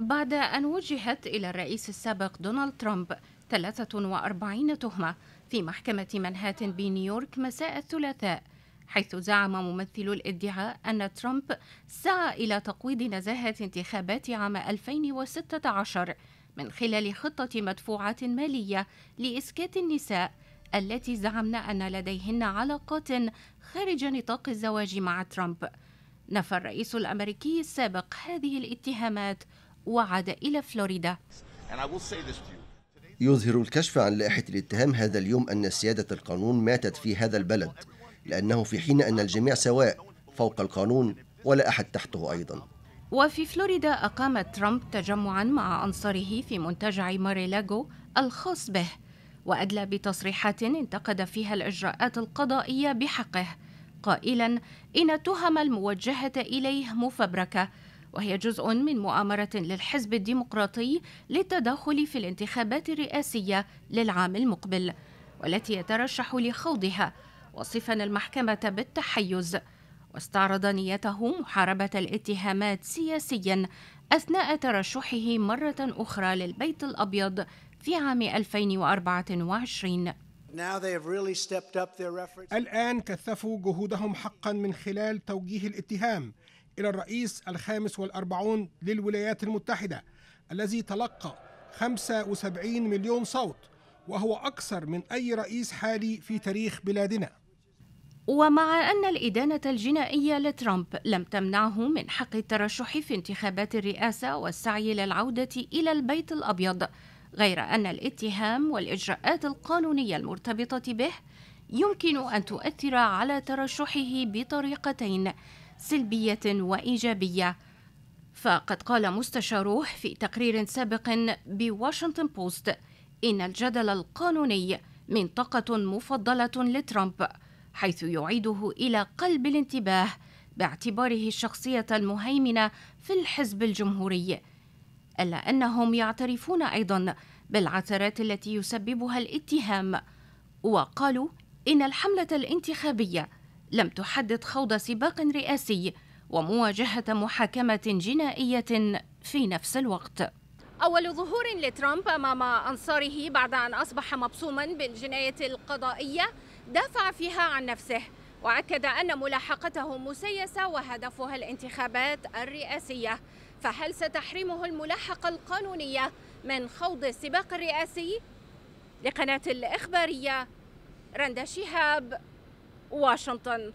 بعد أن وجهت إلى الرئيس السابق دونالد ترامب 43 تهمة في محكمة منهاتن بنيويورك مساء الثلاثاء حيث زعم ممثل الادعاء أن ترامب سعى إلى تقويض نزاهة انتخابات عام 2016 من خلال خطة مدفوعات مالية لإسكات النساء التي زعمن أن لديهن علاقات خارج نطاق الزواج مع ترامب نفى الرئيس الأمريكي السابق هذه الاتهامات وعاد إلى فلوريدا يظهر الكشف عن لائحة الاتهام هذا اليوم أن سيادة القانون ماتت في هذا البلد لأنه في حين أن الجميع سواء فوق القانون ولا أحد تحته أيضا وفي فلوريدا أقام ترامب تجمعا مع أنصاره في منتجع ماريلاجو الخاص به وأدلى بتصريحات انتقد فيها الإجراءات القضائية بحقه قائلا إن التهم الموجهة إليه مفبركة وهي جزء من مؤامرة للحزب الديمقراطي للتدخل في الانتخابات الرئاسية للعام المقبل والتي يترشح لخوضها وصفا المحكمة بالتحيز واستعرض نيته محاربة الاتهامات سياسيا أثناء ترشحه مرة أخرى للبيت الأبيض في عام 2024 الآن كثفوا جهودهم حقا من خلال توجيه الاتهام إلى الرئيس الخامس والأربعون للولايات المتحدة الذي تلقى 75 مليون صوت وهو أكثر من أي رئيس حالي في تاريخ بلادنا ومع أن الإدانة الجنائية لترامب لم تمنعه من حق الترشح في انتخابات الرئاسة والسعي للعودة إلى البيت الأبيض غير أن الاتهام والإجراءات القانونية المرتبطة به يمكن أن تؤثر على ترشحه بطريقتين سلبية وإيجابية فقد قال مستشاروه في تقرير سابق بواشنطن بوست إن الجدل القانوني منطقة مفضلة لترامب حيث يعيده إلى قلب الانتباه باعتباره الشخصية المهيمنة في الحزب الجمهوري إلا أنهم يعترفون أيضا بالعثرات التي يسببها الاتهام وقالوا إن الحملة الانتخابية لم تحدد خوض سباق رئاسي ومواجهة محاكمة جنائية في نفس الوقت أول ظهور لترامب أمام أنصاره بعد أن أصبح مبصوما بالجناية القضائية دافع فيها عن نفسه وأكد أن ملاحقته مسيسة وهدفها الانتخابات الرئاسية فهل ستحرمه الملاحقة القانونية من خوض السباق الرئاسي؟ لقناة الإخبارية رندا شهاب Washington.